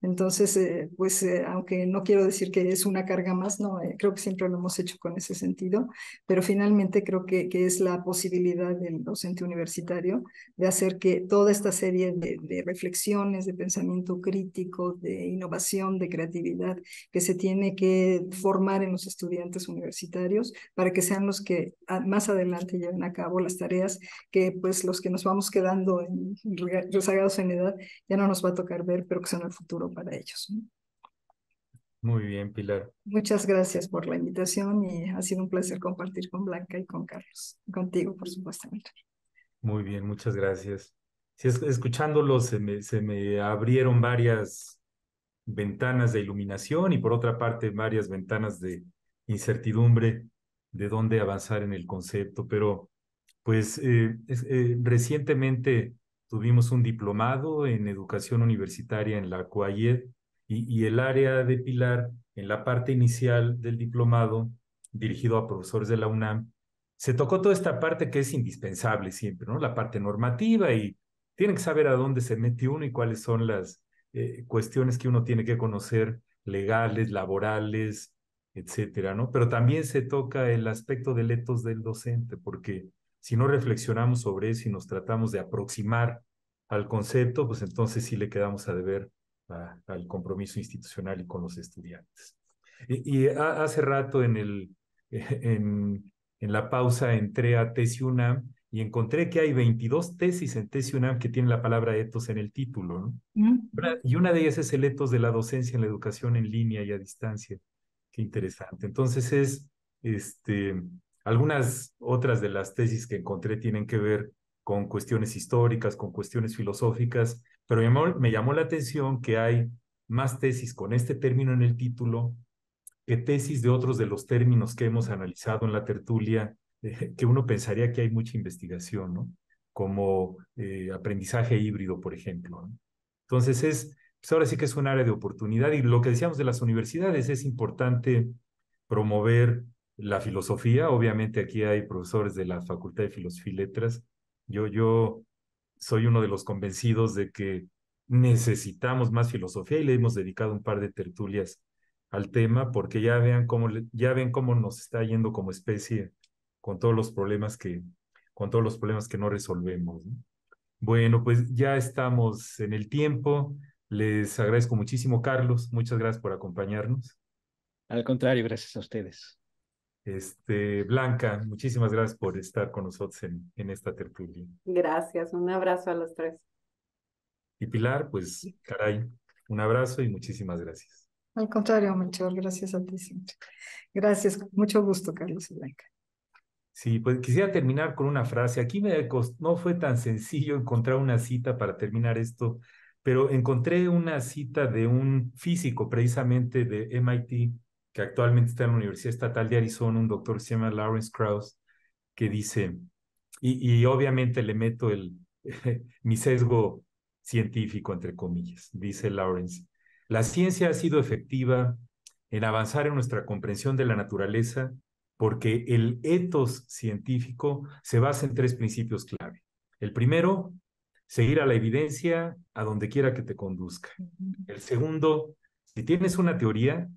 Entonces, eh, pues eh, aunque no quiero decir que es una carga más, no, eh, creo que siempre lo hemos hecho con ese sentido, pero finalmente creo que, que es la posibilidad del docente universitario de hacer que toda esta serie de, reflexiones, de pensamiento crítico, de innovación, de creatividad que se tiene que formar en los estudiantes universitarios para que sean los que más adelante lleven a cabo las tareas que pues los que nos vamos quedando rezagados en edad ya no nos va a tocar ver, pero que son nos futuro para ellos. Muy bien, Pilar. Muchas gracias por la invitación y ha sido un placer compartir con Blanca y con Carlos, contigo, por supuesto. Muy bien, muchas gracias. si escuchándolo se me, se me abrieron varias ventanas de iluminación y por otra parte varias ventanas de incertidumbre de dónde avanzar en el concepto, pero pues eh, eh, recientemente tuvimos un diplomado en educación universitaria en la CUAYED y, el área de Pilar, en la parte inicial del diplomado, dirigido a profesores de la UNAM, se tocó toda esta parte que es indispensable siempre, ¿no? La parte normativa y tiene que saber a dónde se mete uno y cuáles son las eh, cuestiones que uno tiene que conocer, legales, laborales, etcétera, ¿no? Pero también se toca el aspecto de letos del docente, porque si no reflexionamos sobre eso y nos tratamos de aproximar al concepto, pues entonces sí le quedamos a deber al compromiso institucional y con los estudiantes. Y, hace rato en, el, en, la pausa entré a Tesi UNAM y encontré que hay 22 tesis en Tesi UNAM que tienen la palabra etos en el título. ¿no? Y una de ellas es el etos de la docencia en la educación en línea y a distancia. Qué interesante. Entonces es este, algunas otras de las tesis que encontré tienen que ver con cuestiones históricas, con cuestiones filosóficas, pero me llamó, la atención que hay más tesis con este término en el título que tesis de otros de los términos que hemos analizado en la tertulia, eh, que uno pensaría que hay mucha investigación, ¿no? Como eh, aprendizaje híbrido, por ejemplo. Entonces, es, pues, ahora sí que es un área de oportunidad y lo que decíamos de las universidades, es importante promover la filosofía. Obviamente aquí hay profesores de la Facultad de Filosofía y Letras. Yo, yo soy uno de los convencidos de que necesitamos más filosofía y le hemos dedicado un par de tertulias al tema porque ya, vean cómo, ya ven cómo nos está yendo como especie con todos los problemas que, con todos los problemas que no resolvemos. Bueno, pues ya estamos en el tiempo. Les agradezco muchísimo, Carlos. Muchas gracias por acompañarnos. Al contrario, gracias a ustedes. Este, Blanca, muchísimas gracias por estar con nosotros en, en esta tertulia. Gracias, un abrazo a los tres. Y Pilar, pues, caray, un abrazo y muchísimas gracias. Al contrario, Melchor, gracias a ti Gracias, mucho gusto, Carlos y Blanca. Sí, pues quisiera terminar con una frase. Aquí me no fue tan sencillo encontrar una cita para terminar esto, pero encontré una cita de un físico precisamente de MIT que actualmente está en la Universidad Estatal de Arizona, un doctor se llama Lawrence Krauss, que dice, y, obviamente le meto el, mi sesgo científico, entre comillas, dice Lawrence, la ciencia ha sido efectiva en avanzar en nuestra comprensión de la naturaleza porque el etos científico se basa en tres principios clave. El primero, seguir a la evidencia a donde quiera que te conduzca. El segundo, si tienes una teoría,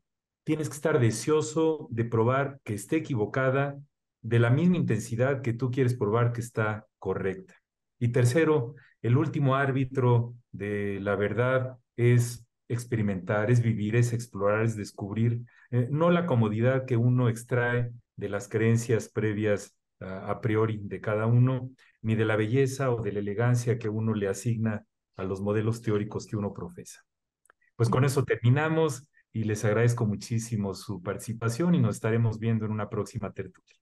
tienes que estar deseoso de probar que esté equivocada de la misma intensidad que tú quieres probar que está correcta. Y tercero, el último árbitro de la verdad es experimentar, es vivir, es explorar, es descubrir, eh, no la comodidad que uno extrae de las creencias previas ah, a priori de cada uno, ni de la belleza o de la elegancia que uno le asigna a los modelos teóricos que uno profesa. Pues con eso terminamos y les agradezco muchísimo su participación y nos estaremos viendo en una próxima tertulia.